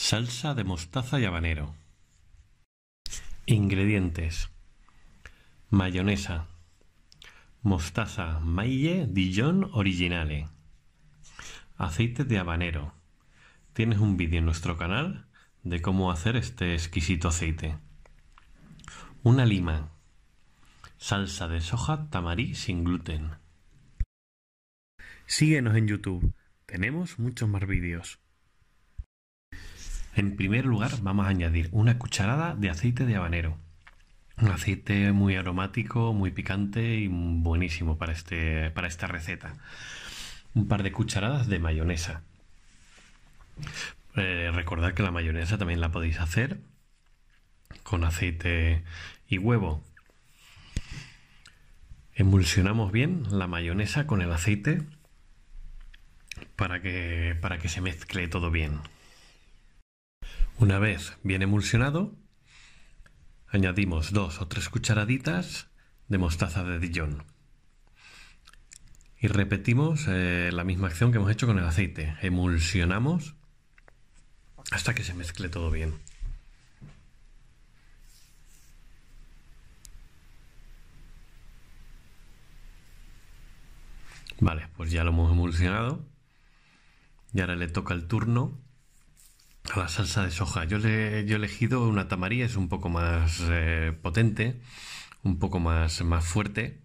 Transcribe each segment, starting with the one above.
Salsa de mostaza y habanero. Ingredientes: mayonesa, mostaza Maille Dijon Originale, aceite de habanero. Tienes un vídeo en nuestro canal de cómo hacer este exquisito aceite. Una lima, salsa de soja tamarí sin gluten. Síguenos en YouTube, tenemos muchos más vídeos. En primer lugar vamos a añadir una cucharada de aceite de habanero. Un aceite muy aromático, muy picante y buenísimo para, este, para esta receta. Un par de cucharadas de mayonesa. Eh, recordad que la mayonesa también la podéis hacer con aceite y huevo. Emulsionamos bien la mayonesa con el aceite para que, para que se mezcle todo bien. Una vez bien emulsionado, añadimos dos o tres cucharaditas de mostaza de Dijon. Y repetimos eh, la misma acción que hemos hecho con el aceite. Emulsionamos hasta que se mezcle todo bien. Vale, pues ya lo hemos emulsionado. Y ahora le toca el turno a la salsa de soja. Yo, le, yo he elegido una tamaría, es un poco más eh, potente, un poco más, más fuerte.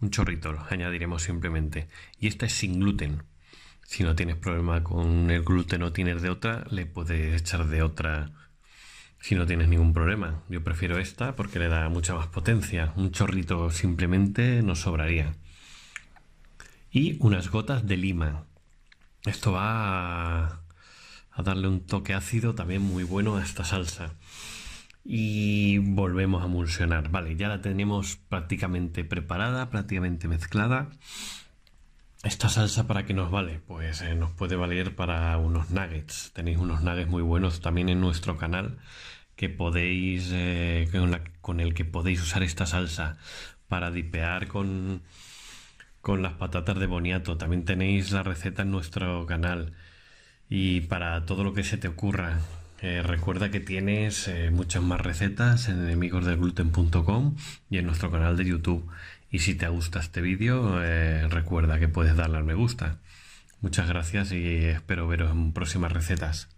Un chorrito, lo añadiremos simplemente. Y esta es sin gluten. Si no tienes problema con el gluten o tienes de otra, le puedes echar de otra si no tienes ningún problema. Yo prefiero esta porque le da mucha más potencia. Un chorrito simplemente nos sobraría. Y unas gotas de lima. Esto va a darle un toque ácido también muy bueno a esta salsa. Y volvemos a emulsionar. Vale, ya la tenemos prácticamente preparada, prácticamente mezclada. ¿Esta salsa para qué nos vale? Pues eh, nos puede valer para unos nuggets. Tenéis unos nuggets muy buenos también en nuestro canal que podéis eh, con, con, el que podéis usar esta salsa para dipear con, con las patatas de boniato. También tenéis la receta en nuestro canal y para todo lo que se te ocurra. Eh, recuerda que tienes eh, muchas más recetas en enemigosdelgluten.com y en nuestro canal de YouTube. Y si te gusta este vídeo, eh, recuerda que puedes darle al me gusta. Muchas gracias y espero veros en próximas recetas.